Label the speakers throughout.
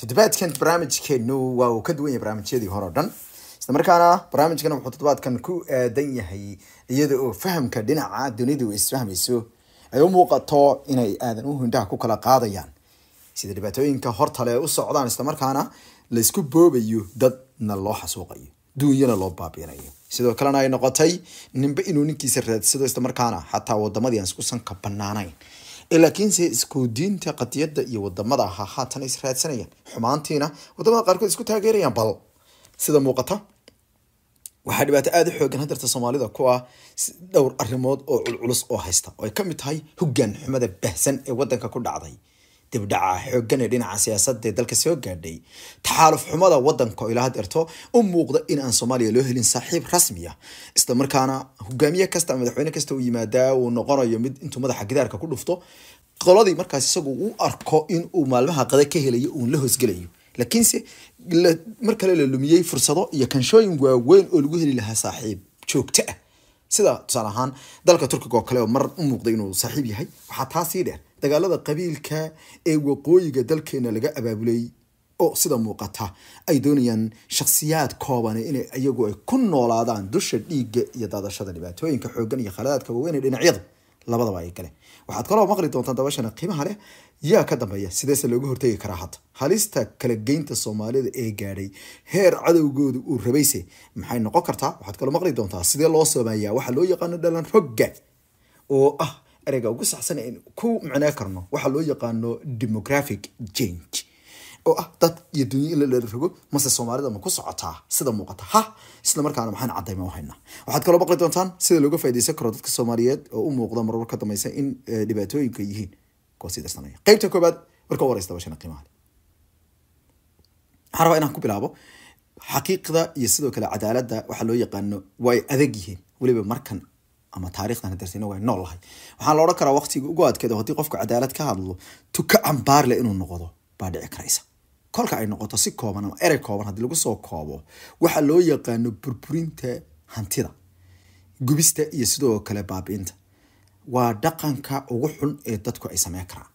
Speaker 1: todobaadkan barnaamijkeenu waa uu ka duwan yahay barnaamijyadii hore o dhan islamarkaana markaana barnaamijkan wuxuu toddobaadkan ku aadan yahay iyada oo fahamka dhinaca dunidu isfahmayso ay u muuqato inay aadan u hindhaha ku kala qaadayaan sida dhibaatooyinka hortale u socdaan islamarkaana laysku boobayo dadna loo xasuuqayo duunyana loo baabiinayo sidoo kalena ay noqotay ninba inuu ninkiisa raadsado islamarkaana xataa wadamadii aan isku sanka banaanayn laakiinse iskuudiinta qadiyada iyo wadamada ahaa haatan israadsanayaan xumaantiina wadamada qaarkood isku taageerayaan bal sida muuqata waxaa dhibaato aada u xoogan hadeerta soomaalida ku ah dhowr arrimood oo culculus oo haysta oo ay ka mid tahay hoggaan xumada bahsan ee waddanka ku dhacday dibdhaca xoogan dhinaca siyaasadda ee dalka soo gaadhay taxaaluf xumada wadanka oo ilaa had erto u muuqda in aan soomaaliya loo helin saaxiib rasmi ah hogaamiye kasta madaxweyne kasta uu yimaadaa uu noqonayo mid intuu madaxa gidaarka ku dhufto qoladii markaas isagu u arko in maalmaha qada ka helayo uun la hoosgelayo laakiinse mar kale la lumiyey fursado iyo kanshooyin waaweyn oo lagu heli lahaa saaxiib joogto ah sida tusaale ahaan dalka turkiga oo kale oo mar u muuqday inuu saaxiib yahay waxaa taa dheer dagaalada qabiilka ee waqooyiga dalkeena laga abaabulay oo sida muuqata ay doonayaan shakhsiyaad kooban in iyagu ay ku noolaadaan dusha dhiigga iyo daadashada dhibaatooyinka xoogan iyo khaladaadka waaweyn ee dhinacyada labadaba ay galeen waxaad kaloo maqli doontaan dabashana qiimaha leh yaa ka dambeeya sideese looga hortegi karaa hadda halista kala geynta soomaalida ee gaadhay heer cadowgooda uu rabayse maxay noqon kartaa waxaad kaloo maqli doontaa sidee loo sameeyaa waxa loo yaqaano dhalan rogga oo ah ereyga ugu saxsan an ku macnee karno waxaa loo yaqaano demographic change oo ah dad iyo dunya in la dheerrogo mase soomaalida ma ku socotaa sida muuqata ha isla markaana maxaan cadayma u haynaa waxaad kaloo baqli doontaan sida looga faaidaysan karo dadka soomaaliyeed oo u muuqda marwar ka dambaysa in eh, dhibaatooyinka yihiin kuwa sii darsanaya qeybta koobaad warka u wareysta bashana qiimaha waxaan rabaa inaan ku bilaabo xaqiiqda iyo sidoo kale cadaaladda waxaa loo yaqaano way adag yihiin weliba markan ama taarikhdan hadeersina waa noolahay waxaa la odhan karaa waqtiga ugu adkeedo haddii qofku cadaalad ka hadlo tuka cambaarle inuu noqdo baa dhici karaysa kolka ay noqoto si kooban ama erey kooban haddii lagu soo koobo waxaa loo yaqaano burburinta hantida gubista iyo sidoo kale baabiinta waa dhaqanka ugu xun ee dadku ay sameyn karaan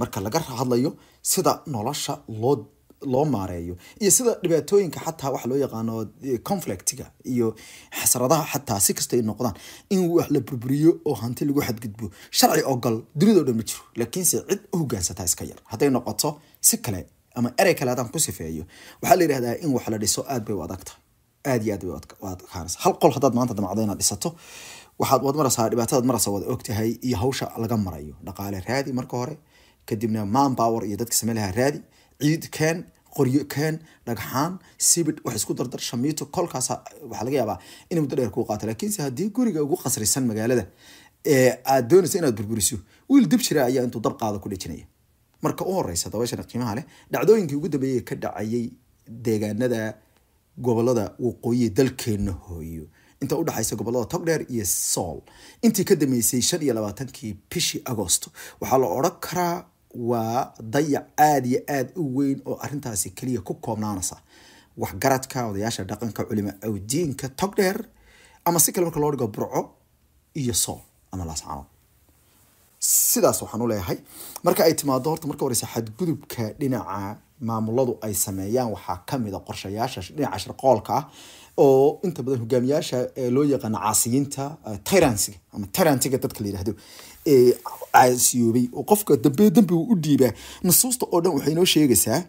Speaker 1: marka laga hadlayo sida nolosha loo loo maareeyo iyo sida dhibaatooyinka xataa waxa loo yaqaano eh, conflictiga iyo xasradaha xataa si kasta ay noqdaan in wax la burburiyo oo hanti lagu xadgudbo sharci ogol dunidao dhan ma jiro laakiinse cid u hogaansataa iska yar hadday noqoto si kale ama erey kale haddaan ku sifeeyo waxaa la yidhahdaa in wax la dhiso aad bay u adag tahay aad iyo aad bay adkaanaysa hal qol haddaad maanta damacdo inaad dhisato waxaad waad maraysaa dhibaatadaad maraysa waad og iyo hawsha laga marayo dhaqaale raadi marka hore kadibna man iyo dadka samayn lahaa raadi ciid keen qoryo keen dhagxaan sibid wax isku dardar shamiito kolkaas waxaa laga yaabaa in muddo dheer kuu qaato laakiinse haddii guriga ugu qasrisan magaalada aad doonaysa inaad burburiso wiil dab jira ayaa intuu dabqaada ku dhejinaya marka u horeysa dabeeshana qiimaha leh dhacdooyinkii ugu dambeeyey ka dhacayay deegaanada gobolada waqooyi dalkeena hooyo inta udhexaysa gobolada togdheer iyo sool intii ka dambeysay shan iyo labaatankii bishii agosto waxaa la odhan karaa waa dayac aada iyo aada u weyn oo arintaasi keliya ku koobnaanaysa waxgaradka odayaasha dhaqanka culima awdiinka tog dheer ama si kale marka loo dhigo burco iyo sool ama laascano sidaas waxaan u leeyahay marka ay timaado horta marka horeysa xadgudubka dhinaca maamuladu ay sameeyaan waxaa kamid a qorshayaasha dhinaca sharqoolka ah oo inta badan hogaamiyaasha eh, loo yaqaano caasiyiinta eh, tyransiga ama tyrantiga dadka la yidhahdo casiyoobay oo qofka dambe dambi u dhiibaa nasuusta oo dhan waxay noo sheegaysaa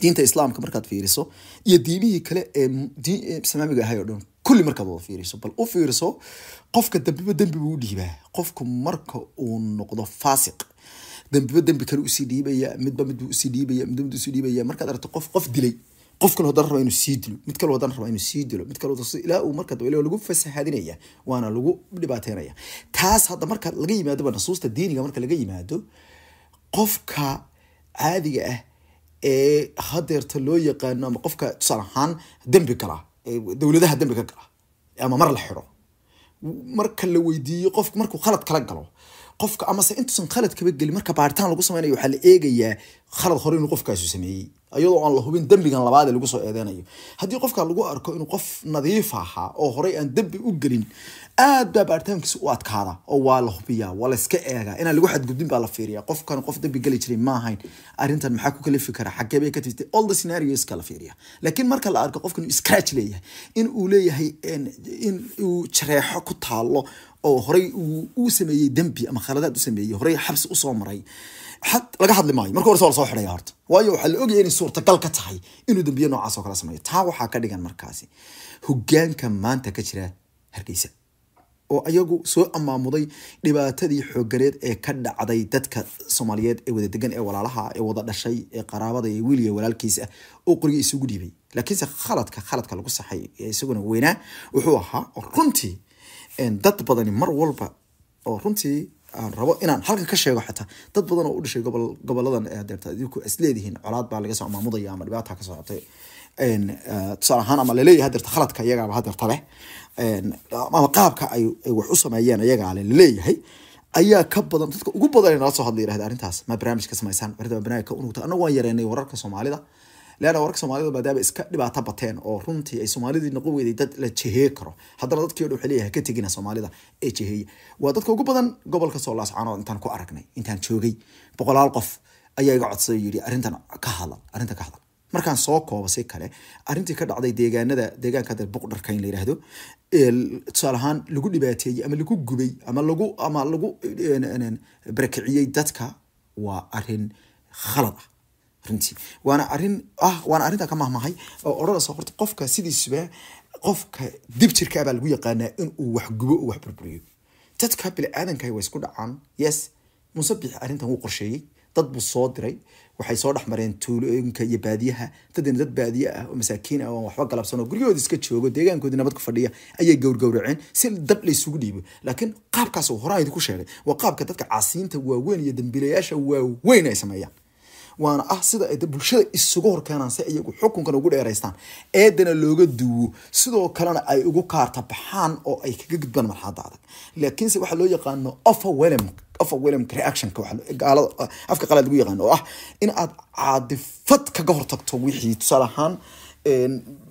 Speaker 1: diinta islaamka markaad fiiriso iyo diimihii kale ee samaamiga ahay oo dhan kulli markaad markaaba fiiriso bal u fiiriso qofka dambiba dembi u dhiibaa qofku marka uu noqdo faasiq dambiba dembi kale usii dhiibaya midba midba usii dhiibaya midba midba usii dhiibaya markaad aragto qof qof dilay qof kale haddaan rabaa inuu sii dilo mid kale haddaan rabaa inuu sii dilo mid kale ilaa uu marka dambe lagu fasahadinaya waana lagu dhibaateynaya taas hadda marka laga yimaado nasuusta diiniga marka laga yimaado qofka caadiga ah ee hadeerta loo yaqaano ama qofka tusaale ahaan dembi gala dowladaha dembi ka gala ama mar la xiro marka la weydiiyo qof markuu khalad kala galo qofka amase intuusan khalad kaba gelin marka baaritaan lagu samaynayo waxaa la eegayaa khalad hore inuu qofkaasu sameeyey iyadoo aan la hubin dembigan labaad ee lagu soo eedeynayo haddii qofka lagu arko inuu qof nadiif ahaa oo horey aan dembi u gelin aad baa baaritaankiisa u adkaada oo waa la hubiyaa waa la eegaa inaan lagu xadgudbin baa la fiiriyaa qofkan qof dembi geli jiray ma ahayn maxaa ku kalifi kara xagee bay ka tirtay all the scenarios la fiiriyaa laakiin marka la arko qofkan uu scratch leeyahay in leeyahay in uu jareexo ku taalo oo horey uu sameeyey dembi ama khaladaad u sameeyey horey xabsi usoo maray laga hadli maayo marka hore waa lasoo xidhaya horta waayo waxaa la ogaya inay suurtagal ka tahay inuu dembiyo noocaas oo kala sameeyo taa waxaa ka dhigan markaasi hoggaanka maanta ka jira hargeysa oo ayagu soo amaamuday dhibaatadii xoogareed ee ka dhacday dadka soomaaliyeed ee wada degan ee walaalaha ee wada dhashay ee qaraabada ee weliga walaalkiis ah oo qoriga isugu dhiibay laakiinse khaladka khaladka lagu saxay ee isaguna weynaa wuxuu ahaa runtii dad badani mar walba oo runtii aan rabo inaan halka ka sheego xataa dad badan oo u dhashay gobol goboladan adeerta eh, idinku isleedihiin colaad baa laga soo maamudaya ama dhibaataa kasoo xabtay eh, tusaale ahaan ama laleeyahay hadeerta khaladka iyagaaba hadeerta leh ama qaabka ay wax u sameeyeen iyagaa laleeyahay ayaa ka badan dadka ugu badan ee nala soo hadla yirahda arrintaas ma barnaamij samaysaan arrinta unugta annagu waan yareynay wararka soomaalida leanna warka soomaalida baa daaba iska dhibaata bateen oo runtii ay soomaalidii noqon weyday dad la jehey karo haddana dadkii o dhan waxay leeyahay ka tegina soomaalida ee jeheeya waa dadka ugu badan gobolka soolaas intaan ku aragnay intaan joogay boqolaal qof ayaa iga codsayo yidhi arrintan ka hadlan arrintan ka hadlan markaan soo koobo si kale arrintii ka dhacday deegaanada deegaanka de buqdharka la yidhaahdo tusaale ahaan lagu dhibaateeyey ama lagu gubay ama lagu ama lagu barakiciyey dadka waa arrin khalad ah runtii waana arin ah waana arrintaa ka mahmahay oo odhanaysa horta qofka sidiisba qofka dibjirka abaa lagu yaqaanaa inuu wax gubo oo wax burburiyo dadka biniaadankahi waa isku dhacaan yes musabix arrintan wuu qorsheeyey dad buu soo diray waxay soo dhexmareen tuulooyinka iyo baadiyaha dadina dad baadiye ah oo masaakiin ah oo waxba galabsan oo guryahooda iska joogo deegaankoodii nabad ku fadhiya ayay gowrgowraceen si dab laysugu dhiibo laakiin qaabkaas uu horaan idinku sheegay waa qaabka dadka casiinta waaweyn iyo dembiilayaasha waaweyn ay sameeyaan waana ah sida bulshada isugu hor horkeenaan si iyagu xukunkan ugu dheeraystaan eedana looga duuwo sidoo kalena ay ugu kaarta baxaan oo ay kaga gudbaan marxaladda adag laakiinse waxaa loo yaqaano overwhelm eh, afka qalaad lagu yaqaano oo ah in aad caadifad kaga hortagto wixii tusaale ahaan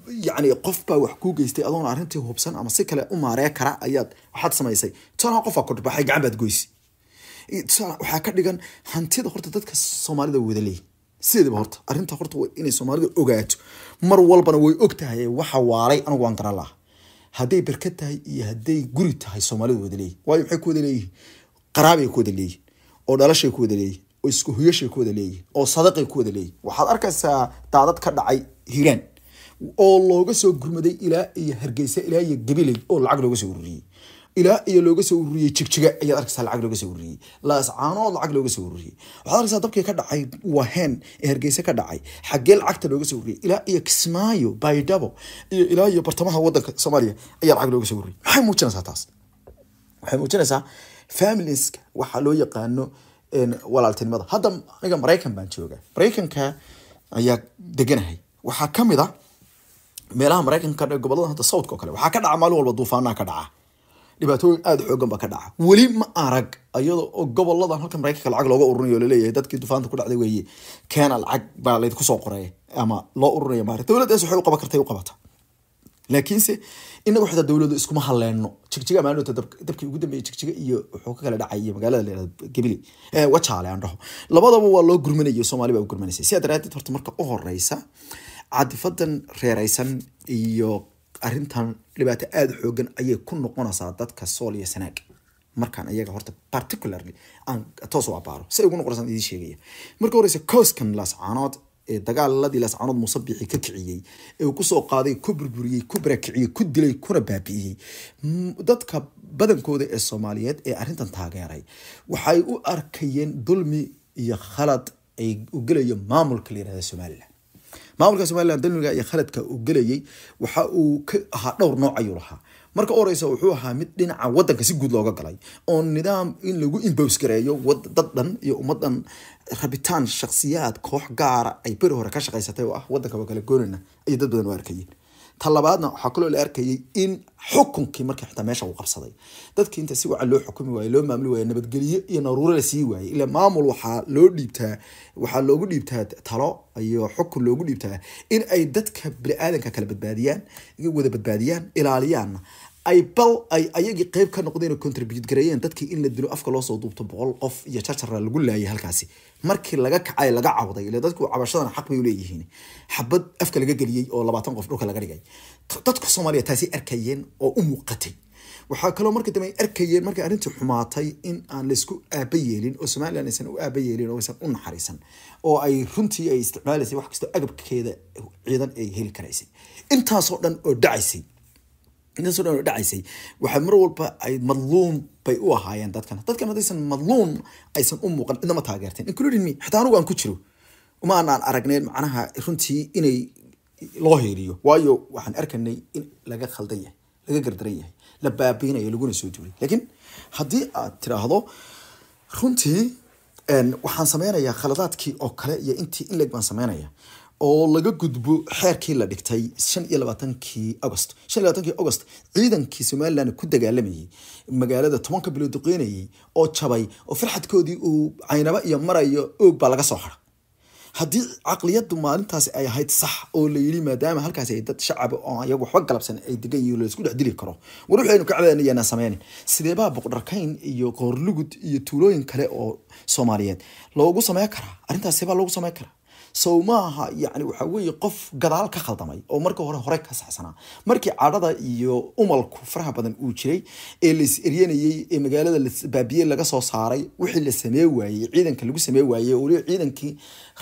Speaker 1: يعني قف با wax ku geystay adoon arintii hubsan ama si kale u maarey kara ayaad waxaad samaysay tan qof ka kordh gacan baad goysay waxaa ka dhigan hantida horta dadka soomaalida wada leeyihin sideedaba horta arrinta horta waa inay soomaalida ogaato mar walbana way og tahay waxa waalay anigu waan garan lahaa hadday berka tahay iyo hadday guri tahay soomaalida wada leeyihin waayo maxay ku wada leeyihin qaraabay ku wada leeyihin oo dhalashay ku wada leeyihin oo isku huyashay ku wada leeyihin oo sadaqay ku wada leeyihin waxaad arkaysaa daadad ka dhacay hiiraan oo looga soo gurmaday ilaa iyo hargeysa ilaa iyo gabiley oo lacag looga soo ururiyey ilaa iyo looga soo ururiyey jigjiga ayaad arkaysaa lacag looga soo ururiyey laascaanood lacag looga soo ururiyey waxaad arkaysaa dabkii ka dhacay waheen ee hargeysa ka dhacay xaggee lacagta looga soo ururiyey ilaa iyo kismaayo baydhabo iyo ilaa iyo bartamaha wadanka soomaaliya ayaa lacag looga soo ururiyey maxay muujinaysaa taas waxay muujinaysaa familieska waxaa loo yaqaano walaaltinimada hadda aniga maraykan baan joogaa maraykanka ayaa deganahay waxaa ka mid a ah meelaha maraykanka gobollada hadda southka oo kale waxaa ka dhaca maalin walba duufaanaha ka dhaca dhibaatooyin aada xoogan baa ka dhaca weli ma arag iyada oo goboladan halkan maraykanka lacag looga ururinayo laleeyahay dadkii dufaanta ku dhacday weeye keena lacag baa laydinku soo qoraya ama loo ururaya maari dowladdaas waxay u qaban kartay u qabata laakiinse inagu xitaa dowladdu iskuma halleeno jigjiga maalinta dabkii ugu dambeeyay jigjiga iyo wuxuu ka kala dhacay magaalada layihahdo gabili wajaale aan dhaho labadaba waa loo gurmanayo soomaali baa u gurmanaysay sidaa daraadeed horta marka u horeysa cadifadan reeraysan iyo arintan dhibaato aada xoogan ayay ku noqonaysaa dadka sool iyo sanaag markaan ayaga horta particularly aan toos u abaaro si ay ugu noqonaysaa idiin sheegaya marka horeysa kooskan laascaanood ee dagaaladii laascaanood muuse ka kiciyey ee uu kusoo qaaday ku burburiyey ku barakiciyey ku dilay kuna baabi'iyey mm, dadka badankooda ee soomaaliyeed ee arintan taageeray waxay u arkayeen dulmi iyo khalad ay u gelayo maamulka la yihahda somalilan maamulka somalilan damiga iyo khaladka uu gelayay waxa uu ka ahaa dhowr nooc ayuu lahaa marka u horeysa wuxuu ahaa mid dhinaca wadanka si guud looga galay oo nidaam in lagu imbos gareeyo dad dhan iyo ummad dhan rabitaan shaksiyaad koox gaara ay beri hore ka shaqaysatay oo ah wadanka waa kala goonana iyo dad badan u arkayeen ta labaadna waxaa kaloo la arkayay in xukunkii markii xitaa meesha uu qabsaday dadkii inta si wacan loo xukumi waaye loo maamuli waaye nabadgelyo iyo naruuro la sii waayey ila maamul waxaa loo dhiibtaa waxaa loogu dhiibtaa talo iyo xukun loogu dhiibtaa in ay dadka bini aadanka kala badbaadiyaan wada badbaadiyaan ilaaliyaan ay bal ay ayagii qeyb ka noqdeen contribute gareeyeen dadkii in la dilo afka loosoo duubto boqol qof iyo jarjara lagu laayay halkaasi markii laga kacay laga cawday ile dadku cabashadan xaq bay leeyihiin xabad afka laga geliyey oo labaatan qof dhulka laga dhigay dadka soomaaliya taasi arkayeen oo u muuqatay waxaa kaloo marka dambe arkayeen markay arrintii xumaatay in aan laysku aaba yeelin oo somalilan aysan u aaba yeelin oo aysan u naxariisan oo ay runtii ay isticmaalaysay wax kastoo agabkeeda ciidan ay heli karaysay intaasoo dhan oo dhacaysay intaasoo dhan dhacaysay waxay mar walba ay madluum bay u ahaayeen dadkan dadkan hadaysan madluum aysan u muuqan cidnama taageerteen including me xitaa anigu aan ku jiro uma aanaan aragnay macnaha runtii inay loo hiiriyo waayo waxaan arkanay in laga khaldan yahay laga gardaran yahay la baabiinayo laguna soo duulay laakiin haddii aad tiraahdo runtii waxaan sameynayaa khaladaadkii oo kale iyo intii in baan sameynaya oo laga gudbo xeerkii la dhigtay shan iyo labaatankii agost shan iyo labaatankii agost ciidankii somalilan ku dagaalamayay magaalada tobanka bilood duqeynayay oo jabay oo farxadkoodii uu caynaba iyo marayo oog baa laga soo xara haddii caqliyaddu maalintaasi ay ahayd sax oo la maadaama halkaasi ay dad shacaba oo ayagu waxba galabsan ay degan laysku dhex dili karo war waxaynu ka cabadan yaanaan sideebaa boqdharkayn iyo qoorlugud iyo tuulooyin kale oo soomaaliyeed loogu sameyn karaa arrintaasi baa loogu sameyn karaa sow maaha yani waxa weeye qof gadaal ka khaldamay oo marka hore hore ka saxsanaa markii cadhada iyo umalku faraha badan uu jiray ee la is eryanayey ee magaalada baabiye laga soo saaray wixii la samee waayey ciidanka lagu samee waayey weliba ciidankii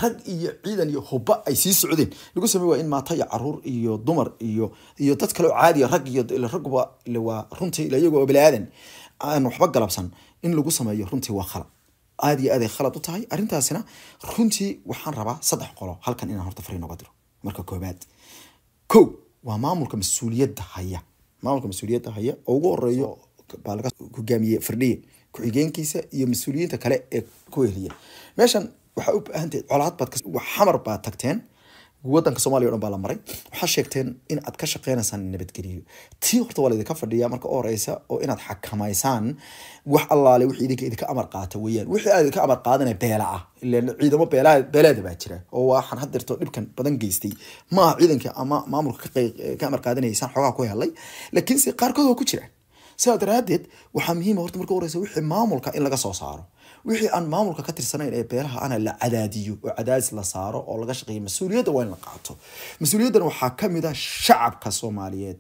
Speaker 1: rag iyo ciidan iyo hubba ay sii socdeen lagu samee waayey in maato iyo caruur iyo dumar iyo iyo dad kale oo caadiya ah, rag iyo ragba waa runtii iyagoo bani aadan aan waxba galabsan in lagu sameeyo runtii waa khalad aad iyo aad ay khalad u tahay arrintaasina runtii waxaan rabaa saddex qolo halkan inaan horta fariin oga diro marka koobaad ko waa maamulka mas-uuliyadda haya maamulka mas-uuliyadda haya oo ugu horeeyo baa laga hogaamiye firdhiye ku-xigeenkiisa iyo mas-uuliyiinta kale ee ku heliya meeshan waxaa u baahantahay colaad baad xamar baad tagteen wadanka somaliya o dhan baa la maray waxaa sheegteen in aad ka shaqeynaysaan nabadgeliyo tii horta waa laidinka fadhiya marka u horeysa oo inaad xakamaysaan wax allaale wixii idinka idinka amar qaata weeyaan wixii aad idinka amar qaadana beela ah ilan ciidamo beela beeleeda baa jira oo waxaan hadeerto dhibkan badan geystay maa ciidanka ama maamulka ka amar qaadanaysaan xoogaha ku helay laakiinse qaarkood waa ku jira sidaa daraaddeed waxaa muhiima ah horta marka horeysa wixii maamulka in laga soo saaro wixii aan maamulka ka tirsanayn ee beeraha ana la cadaadiyo oo cadaadis la saaro oo laga shaqeeyo mas-uuliyadda waa in la qaato mas-uuliyaddan waxaa ka mid ah shacabka soomaaliyeed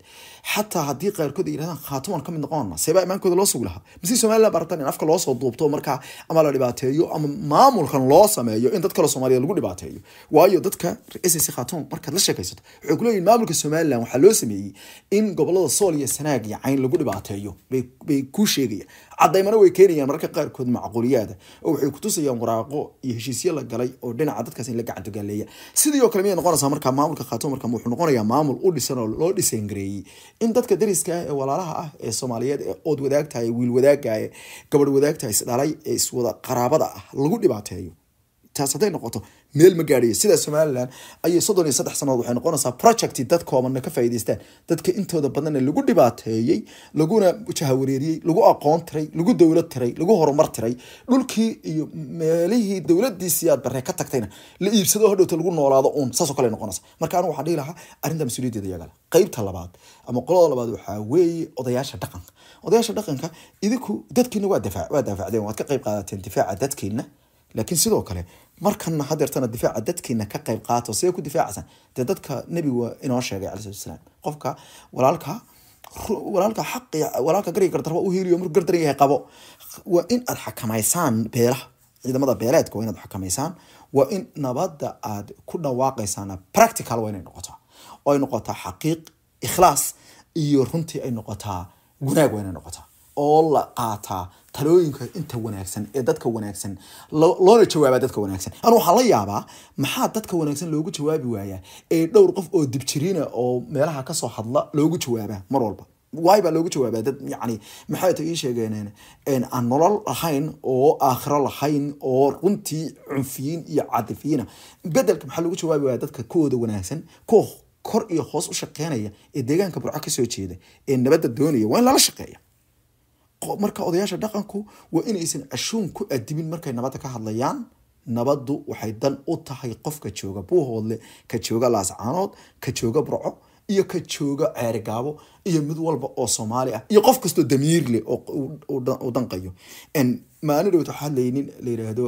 Speaker 1: xataa haddii qaarkood ay yidhahdaan khaatumaan ka mid noqonana seebaa imaankooda loo sugi lahaa mise somaliland baratan in afka loo soo duubto markaa ama la dhibaateeyo ama maamulkan loo sameeyo in dad kale soomaaliyeed lagu dhibaateeyo waayo dadka ra-iisasi markaad la sheekaysato waxay ku leeyihin maamulka somaliland waxaa loo sameeyey in gobollada sool iyo sanaag iyo cayn lagu dhibaateeyo bay kuu sheegaya cadaymana way keenayaan mararka qaarkood macquuliyaada oo waxay kutusayaan waraaqo iyo heshiisyo la galay oo dhinaca dadkaas in la gacantogaaleeya sidii oo kale miyay noqonaysaa marka maamulka khaatomarka wuxuu noqonayaa maamul u dhisan oo loo dhiseen in dadka dariska ah ee walaalaha ah ee soomaaliyeed ee ood wadaagtahay wiil wadaagaye gabadh wadaagtahay isdhalay ee iswada qaraabada ah lagu dhibaateeyo taas hadday noqoto meel ma gaadhiya sida somalilan ayay soddon iyo saddex sannadood waxay noqonaysaa project dad koobanna ka faa'iidaystaan dadka intooda badanna lagu dhibaateeyey laguna jahawareeriyey lagu aqoon tiray lagu dowlad tiray lagu horumar tiray dhulkii iyo meelihii dowladii siyaad barre ka tagtayna la iibsado hadhowta lagu noolaado uun saasoo kale noqonaysa marka anigu waxaa dhihi lahaa arrinta mas-uuliyaddeeda iyagala qaybta labaad ama qolada labaad waxaa weeye odayaasha dhaqanka odayaasha dhaqanka idinku dadkiina waa dafaa waa daafacdeen waad ka qayb qaadateen difaaca dadkiina laakiin sidoo kale markana hadeertana difaaca dadkiina ka qayb qaato siday ku difaacaysan dee dadka nebigu inoo sheegay cala slatu salaam qofka walaalka walaalka xaq walaalka gariga gardarba u hiiliyo markuu gardaran yahay qabo waa in aad xakamaysaan beelaha ciidamada beeleedka waa inaad xakamaysaan waa in nabadda aad ku dhawaaqaysaana practical waa inay noqotaa oo ay noqotaa xaqiiq ikhlaas iyo runtii ay noqotaa gunaag waa inay noqotaa oo la qaataa talooyinka inta wanaagsan ee dadka wanaagsan loona jawaabaa dadka wanaagsan anu waxaa la yaabaa maxaa dadka wanaagsan loogu jawaabi waayaa ee dhowr qof oo dibjiriina oo meelaha kasoo hadla loogu jawaabaa mar walba waay baa loogu jawaabaa dad yani maxay ta ii sheegeen aan nolol lahayn oo aakhiro lahayn oo runtii cunfiyiin iyo caatifiyiina ah? bedelka maxaa loogu jawaabi waayaa dadka kuwooda wanaagsan kuwa kor iyo hoos u shaqeynaya ee deegaanka burco kasoo jeeda ee nabadda doonaya waa in lala shaqeeya marka odayaasha dhaqanku waa inaysan cashuun ku adibin markay nabadda ka hadlayaan nabaddu waxay dan u tahay qofka jooga buuhoodle ka jooga laascaanood ka jooga burco iyo ka jooga ceerigaabo iyo mid walba oo soomaali ah iyo qof kastoo damiir leh oo danqayo maalin dhowt laynin la yiraahdo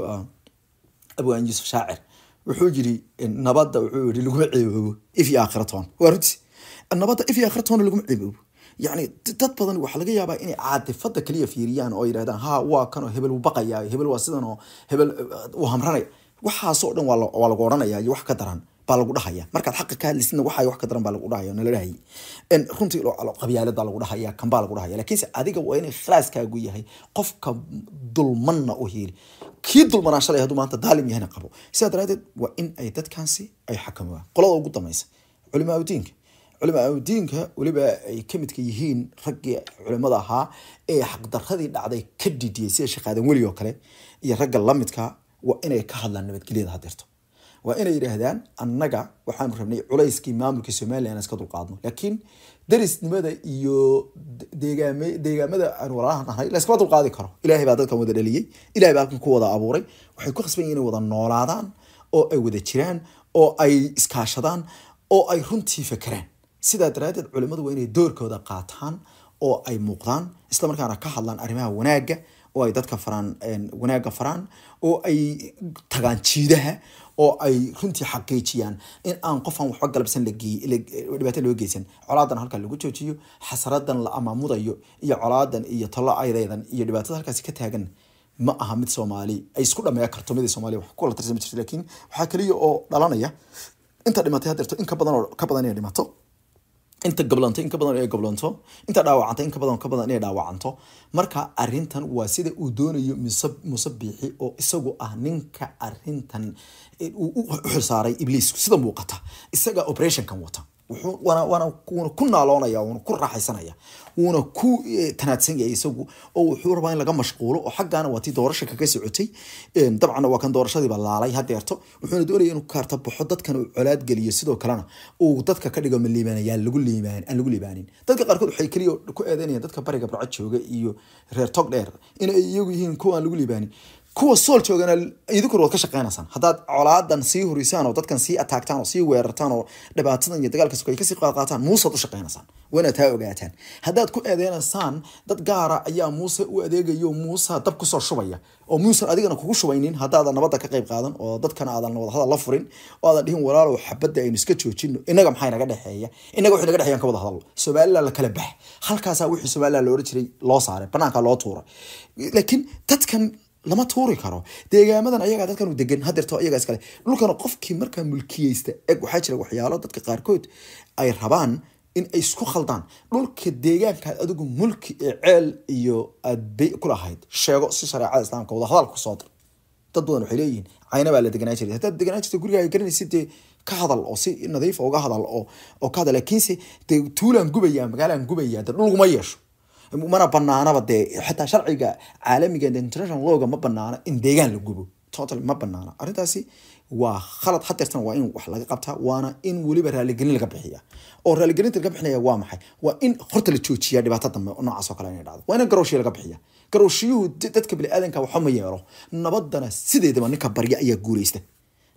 Speaker 1: abwaan ah, yuusuf shaacir wuxuu yiri nabadda wuxuu yiri laguma ceeboobo if iyo waa runtii nabadda if iyo laguma ceeboobo yani dad badan waxaa laga yaabaa inay caatifada kaliya fiiriyaan oo yidhahdaan ha waa kanoo hebel u baqaya hebel waa sidanoo hebel eh, u hamranaya waxaasoo dhan waa lagu odhanaya iyo wax ka daran baa lagu dhahaya markaad xaqa ka hadlaysidna waxa wax ka daran baa lagu dhahaya nala dhahay runtii qabyaalada lagu dhahaya kan baa lagu dhahaya laakiinse adiga waa inay khilaaskaagu yahay qofka dulmanna u hiili kii dulmanaa shalay hadduu maanta daalim yahayna qabo sidaa daraadeed waa in ay dadkaansi ay xakamaan qolada ugu dambaysa culimaadudiinka culamaa udiinka weliba ay ka midka yihiin raggii culimada ahaa ee xaqdaradii dhacday ka didiyey sida shaqaadan weli oo kale iyo ragga lamidka waa inay ka hadlaan nabadgelyada hadeerto waa inay yidhaahdaan annaga waxaanu rabnay culayskii maamulka somalilan iska dulqaadno laakiin darisnimada iyo deegaamada aanu walaahan ahay layskama dulqaadi karo ilahay baa dadkan wada dhaliyey ilahay baa halkan ku wada abuuray waxay ku khasban yihin inay wada noolaadaan oo ay wada jiraan oo ay iskaashadaan oo ay runtii fakeraan sidaa daraaddeed culimmadu waa inay doorkooda qaataan oo ay muuqdaan islamarkaana ka hadlaan arrimaha wanaagga oo ay dadka faraan wanaagga faraan oo ay tagaan jiidaha oo ay runtii xaqiijiyaan in aan qofaan waxba galabsan dhibaato loo geysan colaadan halkaa lagu joojiyo xasradan la amaamudayo iyo colaadan iyo talo aydeedan iyo dhibaatada halkaasi ka taagan ma aha mid soomaali ay isku dhameeya kartumidii soomaaliya wax kula tirsami jirta laakiin waxaa kaliya oo dhalanaya inta dhimatay hadeerto in ka badan oo ka badan inay dhimato inta gablantay in ka badan inay gablanto inta dhaawacanto in ka badan ka badan inay dhaawacanto marka arintan waa sida uu doonayo musabixi oo isagu ah ninka arintan uu xilsaaray ibliisku sida muuqata isaga operationkan wata waana ku naaloonaya wuuna ku raaxaysanaya wuuna ku eh, tanaadsanaya isagu oo wuxuu rabaa in laga mashquulo oo xaggaana waa tii doorasha kaga socotay dabcanna waa kan doorashadiiba laalay hadeerto wuxuuna doonaya inuu kaarta baxo dadkan uu colaad geliyo sidoo kalena uu dadka ka dhigo maliibaanayaa lagu liibaan aan lagu liibaanin dadka qaarkood waxay keliya ku eedeynayaan dadka bariga barco jooga iyo reer tog dheer in iyagu yihiin kuwa aan lagu liibaanin kuwa sool joogana idinku waad ka shaqeynaysaan haddaad colaadan sii hurisaan oo dadkan sii ataagtaan oo sii weerartaan oo dhibaatadan iyo dagaalka sokoy kasii qaadqaataan muusead u shaqeynaysaan wana taa ogaataan haddaad ku eedeynaysaan dad gaara ayaa muuse u adeegayo muusa dab kusoo shubaya oo muusan adigana kugu shubaynin haddaadan nabadda ka qayb qaadan oo dadkana aadan wadahadal la furin oo aadan dhihin walaalow xabadda aynu iska joojino innaga maxaa naga dhexeeya innaga wixii naga dhexeeyan ka wada hadallo somaliland la kala bax halkaasaa wixii somaliland looran jiray loo saaray bannaanka loo tuura laakiin dadkan lama tuuri karo deegaamadan ayagaa dadkanu degan hadeerto ayagaa iskale dhulkan qofkii markaa mulkiyeysta eg waxaa jira waxyaalo dadka qaarkood ay rabaan in ay isku khaldaan dhulka deegaankaad adigu mulki ee ceel iyo aadbay ku lahayd sheego si shareecada islaamka wada hadal kusoo dir dad badan waxay leeyihiin cayna baa la deganaa jiray haddaad deganaa jirta gurigaaga garanaysid dee ka hadal oo si nadiifa ah uga hadal oo oo ka hadal laakiinse dee tuulaan gubayaa magaalaan gubayaa dee dhulguma yeesho mana banaanaba dee xataa sharciga caalamiga international lowga ma banaano in deegaan la gubo total ma banaana arrintaasi waa khalad hadeertan waa in wax laga qabtaa waana in weliba raaligelin laga bixiya oo raaligelinta laga bixinaya waa maxay waa in horta la joojiya dhibaato dambe noocaas oo kale inay dhacdo waa in garowshiya laga bixiya garowshiyuhu dadka bini aadanka waxuma yeelo nabadana sideedaba ninka barya ayaa guuleysta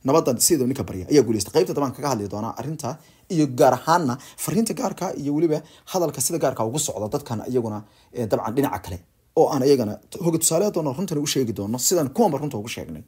Speaker 1: nabadda sidau ninka barya ayaa guuleystay qaybta dabaan kaga hadli doonaa arinta iyo gaar ahaanna fariinta gaarka iyo weliba hadalka sida gaarka ugu socdo dadkan iyaguna dabcan dhinaca kale oo aan iyagana hoga tusaale doono runtan ugu sheegi doono sidaan kuwanba runta ugu sheegnay